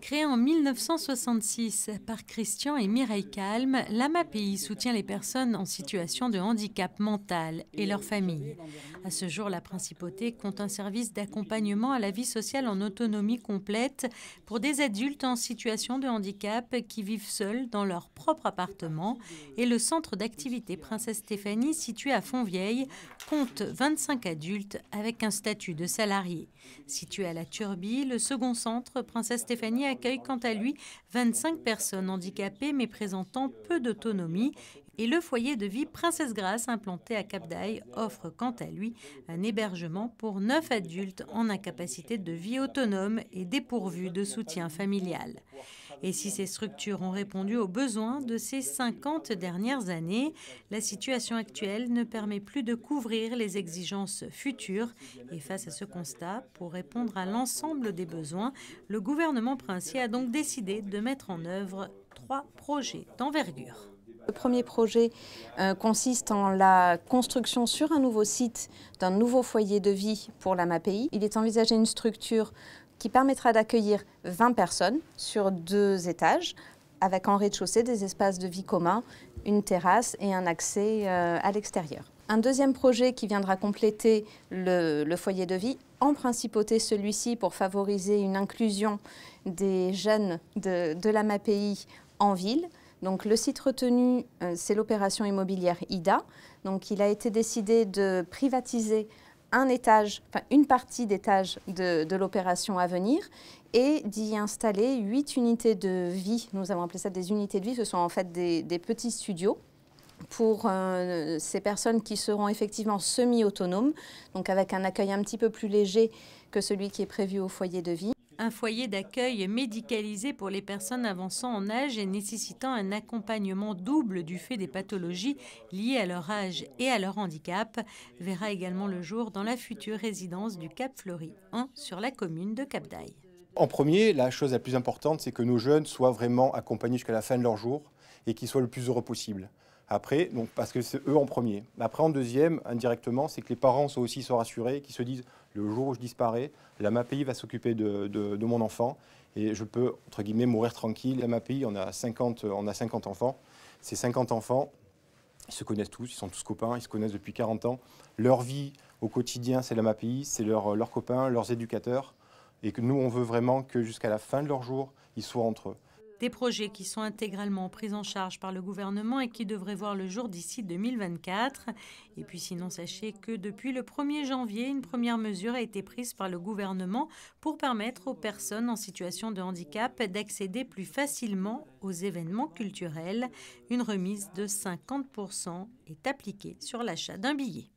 Créée en 1966 par Christian et Mireille Calme, l'AMAPI soutient les personnes en situation de handicap mental et leurs familles. À ce jour, la principauté compte un service d'accompagnement à la vie sociale en autonomie complète pour des adultes en situation de handicap qui vivent seuls dans leur propre appartement et le centre d'activité Princesse Stéphanie situé à Fontvieille compte 25 adultes avec un statut de salarié. Situé à la Turbie, le second centre Princesse Stéphanie accueille quant à lui 25 personnes handicapées mais présentant peu d'autonomie. Et le foyer de vie Princesse Grasse, implanté à Cap offre quant à lui un hébergement pour 9 adultes en incapacité de vie autonome et dépourvus de soutien familial et si ces structures ont répondu aux besoins de ces 50 dernières années. La situation actuelle ne permet plus de couvrir les exigences futures et face à ce constat, pour répondre à l'ensemble des besoins, le gouvernement princier a donc décidé de mettre en œuvre trois projets d'envergure. Le premier projet euh, consiste en la construction sur un nouveau site d'un nouveau foyer de vie pour la MAPI. Il est envisagé une structure qui permettra d'accueillir 20 personnes sur deux étages, avec en rez-de-chaussée des espaces de vie communs, une terrasse et un accès euh, à l'extérieur. Un deuxième projet qui viendra compléter le, foyer de vie, en principauté celui-ci pour favoriser une inclusion des jeunes de, de la MAPI en ville. Donc le site retenu, euh, c'est l'opération immobilière IDA. Donc il a été décidé de privatiser un étage, enfin une partie d'étage de, de l'opération à venir et d'y installer huit unités de vie. Nous avons appelé ça des unités de vie. Ce sont en fait des, petits studios pour euh, ces personnes qui seront effectivement semi-autonomes, donc avec un accueil un petit peu plus léger que celui qui est prévu au foyer de vie un foyer d'accueil médicalisé pour les personnes avançant en âge et nécessitant un accompagnement double du fait des pathologies liées à leur âge et à leur handicap, verra également le jour dans la future résidence du Cap Fleury 1 sur la commune de Cap En premier, la chose la plus importante, c'est que nos jeunes soient vraiment accompagnés jusqu'à la fin de leur jour et qu'ils soient le plus heureux possible. Après, parce que c'est eux en premier. Après, en deuxième, indirectement, c'est que les parents sont aussi sont rassurés, qui se disent le jour où je disparais, la MAPI va s'occuper de, mon enfant et je peux, entre guillemets, mourir tranquille. La MAPI, on a 50, on a 50 enfants. Ces 50 enfants, ils se connaissent tous, ils sont tous copains, ils se connaissent depuis 40 ans. Leur vie au quotidien, c'est la MAPI, c'est leurs copains, leurs éducateurs. Et que nous, on veut vraiment que jusqu'à la fin de leur jour, ils soient entre eux. Des projets qui sont intégralement pris en charge par le gouvernement et qui devraient voir le jour d'ici 2024. Et puis sinon, sachez que depuis le 1er janvier, une première mesure a été prise par le gouvernement pour permettre aux personnes en situation de handicap d'accéder plus facilement aux événements culturels. Une remise de 50% est appliquée sur l'achat d'un billet.